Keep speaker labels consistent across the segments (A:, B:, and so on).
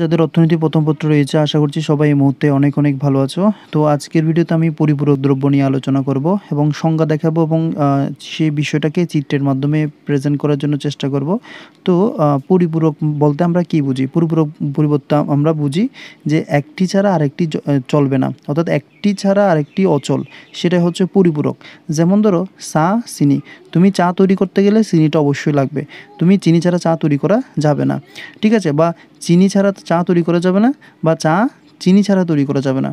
A: যাদের অর্থনীতি প্রথম পত্র রয়েছে আশা করছি সবাই এই মুহূর্তে অনেক অনেক ভালো আছো তো আজকের ভিডিওতে আমি পরিপূরক দ্রব্য নিয়ে আলোচনা করব এবং সংজ্ঞা দেখাবো এবং সেই বিষয়টাকে চিত্রের মাধ্যমে প্রেজেন্ট করার জন্য চেষ্টা করব তো পরিপূরক বলতে আমরা কি বুঝি পরিপূরক পরিবর্তন আমরা বুঝি যে একটি ছাড়া আরেকটি চলবে না অর্থাৎ একটি ছাড়া আরেকটি অচল সেটা হচ্ছে পরিপূরক যেমন ধরো চা চিনি তুমি চা তৈরি করতে গেলে চিনিটা অবশ্যই লাগবে তুমি চিনি ছাড়া চা তৈরি করা যাবে না ঠিক আছে বা চিনি ছাড়া অর্থাৎ চা তৈরি করা যাবে না বা চা চিনি ছাড়া তৈরি করা যাবে না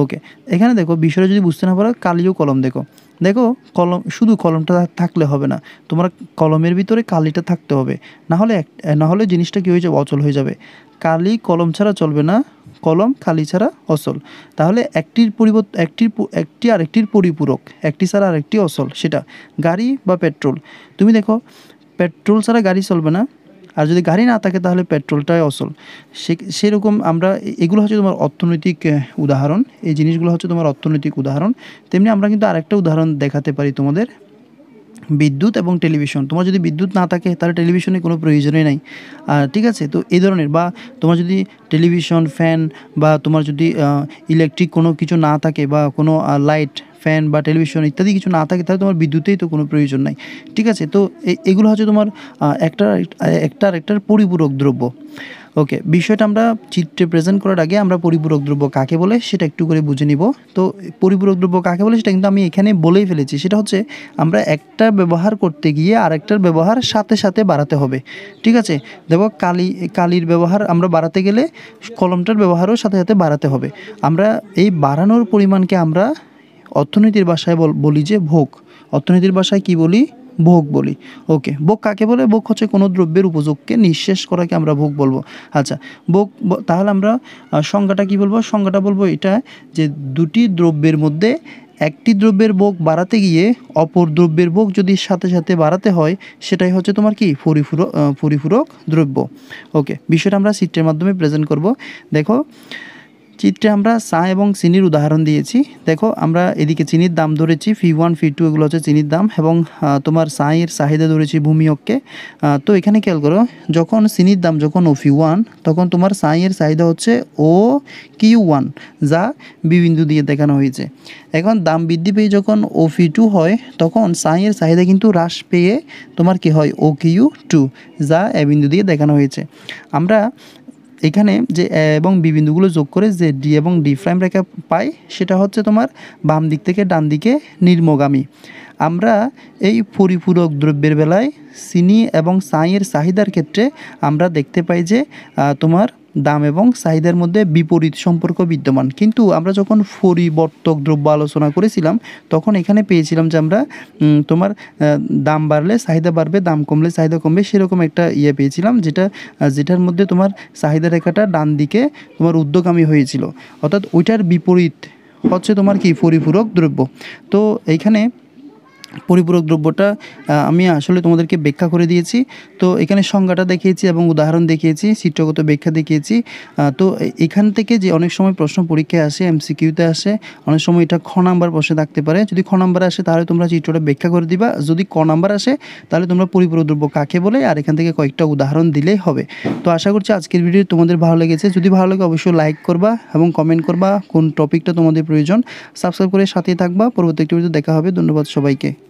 A: ওকে এখানে দেখো বিষয়টা যদি বুঝতে না পারো কালিও কলম দেখো দেখো কলম শুধু কলমটা থাকলে হবে না তোমার কলমের ভিতরে কালিটা থাকতে হবে না হলে না হলে জিনিসটা কী হয়ে যাবে অচল হয়ে যাবে কালি কলম ছাড়া চলবে না কলম কালি ছাড়া অচল তাহলে একটির পরিবর্তন একটির একটি আরেকটির পরিপূরক একটি ছাড়া আরেকটি অচল সেটা গাড়ি বা পেট্রোল তুমি দেখো পেট্রোল ছাড়া গাড়ি চলবে না আর যদি গাড়ি না থাকে তাহলে পেট্রোলটাই অসল সে সেরকম আমরা এগুলো হচ্ছে তোমার অর্থনৈতিক উদাহরণ এই জিনিসগুলো হচ্ছে তোমার অর্থনৈতিক উদাহরণ তেমনি আমরা কিন্তু আরেকটা উদাহরণ দেখাতে পারি তোমাদের বিদ্যুৎ এবং টেলিভিশন তোমার যদি বিদ্যুৎ না থাকে তাহলে টেলিভিশনে কোনো প্রয়োজনই নাই আর ঠিক আছে তো এই ধরনের বা তোমার যদি টেলিভিশন ফ্যান বা তোমার যদি ইলেকট্রিক কোনো কিছু না থাকে বা কোনো লাইট ফ্যান বা টেলিভিশন ইত্যাদি কিছু না থাকে তাহলে তোমার বিদ্যুতেই তো কোনো প্রয়োজন নাই ঠিক আছে তো এগুলো হচ্ছে তোমার একটা একটা একটার পরিপূরক দ্রব্য ওকে বিষয়টা আমরা চিত্রে প্রেজেন্ট করার আগে আমরা পরিপূরক দ্রব্য কাকে বলে সেটা একটু করে বুঝে নিব তো পরিপূরক দ্রব্য কাকে বলে সেটা কিন্তু আমি এখানে বলেই ফেলেছি সেটা হচ্ছে আমরা একটা ব্যবহার করতে গিয়ে আরেকটার ব্যবহার সাথে সাথে বাড়াতে হবে ঠিক আছে দেখো কালি কালির ব্যবহার আমরা বাড়াতে গেলে কলমটার ব্যবহারও সাথে সাথে বাড়াতে হবে আমরা এই বাড়ানোর পরিমাণকে আমরা অর্থনীতির ভাষায় বলি যে ভোগ অর্থনীতির ভাষায় কি বলি ভোগ বলি ওকে ভোগ কাকে বলে ভোগ হচ্ছে কোনো দ্রব্যের উপযোগকে নিঃশেষ করাকে আমরা ভোগ বলবো আচ্ছা ভোগ তাহলে আমরা সংজ্ঞাটা কি বলবো সংজ্ঞাটা বলবো এটা যে দুটি দ্রব্যের মধ্যে একটি দ্রব্যের ভোগ বাড়াতে গিয়ে অপর দ্রব্যের ভোগ যদি সাথে সাথে বাড়াতে হয় সেটাই হচ্ছে তোমার কি পরিপূরক পরিপূরক দ্রব্য ওকে বিষয়টা আমরা চিত্রের মাধ্যমে প্রেজেন্ট করব দেখো চিত্রে আমরা চা এবং চিনির উদাহরণ দিয়েছি দেখো আমরা এদিকে চিনির দাম ধরেছি ফি ওয়ান ফি টু এগুলো হচ্ছে চিনির দাম এবং তোমার চায়ের চাহিদা ধরেছি ভূমিয়ককে তো এখানে খেয়াল করো যখন চিনির দাম যখন ও ফি ওয়ান তখন তোমার চায়ের চাহিদা হচ্ছে ও কিউ ওয়ান যা বিবিন্দু দিয়ে দেখানো হয়েছে এখন দাম বৃদ্ধি পেয়ে যখন ও ফি টু হয় তখন চায়ের চাহিদা কিন্তু হ্রাস পেয়ে তোমার কি হয় ও কিউ টু যা এ বিন্দু দিয়ে দেখানো হয়েছে আমরা এখানে যে এবং বি বিন্দুগুলো যোগ করে যে ডি এবং ডি প্রাইম রেখা পাই সেটা হচ্ছে তোমার বাম দিক থেকে ডান দিকে নির্মগামী আমরা এই পরিপূরক দ্রব্যের বেলায় চিনি এবং সাঁয়ের চাহিদার ক্ষেত্রে আমরা দেখতে পাই যে তোমার দাম এবং চাহিদার মধ্যে বিপরীত সম্পর্ক বিদ্যমান কিন্তু আমরা যখন পরিবর্তক দ্রব্য আলোচনা করেছিলাম তখন এখানে পেয়েছিলাম যে আমরা তোমার দাম বাড়লে চাহিদা বাড়বে দাম কমলে চাহিদা কমবে সেরকম একটা ইয়ে পেয়েছিলাম যেটা যেটার মধ্যে তোমার চাহিদা রেখাটা ডান দিকে তোমার উদ্যোগামী হয়েছিল অর্থাৎ ওইটার বিপরীত হচ্ছে তোমার কি পরিপূরক দ্রব্য তো এইখানে পরিপূরক দ্রব্যটা আমি আসলে তোমাদেরকে ব্যাখ্যা করে দিয়েছি তো এখানে সংজ্ঞাটা দেখিয়েছি এবং উদাহরণ দেখিয়েছি চিত্রগত ব্যাখ্যা দেখিয়েছি তো এখান থেকে যে অনেক সময় প্রশ্ন পরীক্ষায় আসে এমসিকিউতে আসে অনেক সময় এটা খ নাম্বার বসে থাকতে পারে যদি খ নাম্বার আসে তাহলে তোমরা চিত্রটা ব্যাখ্যা করে দিবা যদি ক নাম্বার আসে তাহলে তোমরা পরিপূরক দ্রব্য কাকে বলে আর এখান থেকে কয়েকটা উদাহরণ দিলেই হবে তো আশা করছি আজকের ভিডিও তোমাদের ভালো লেগেছে যদি ভালো লাগে অবশ্যই লাইক করবা এবং কমেন্ট করবা কোন টপিকটা তোমাদের প্রয়োজন সাবস্ক্রাইব করে সাথে থাকবা পরবর্তী একটি ভিডিও দেখা হবে ধন্যবাদ সবাইকে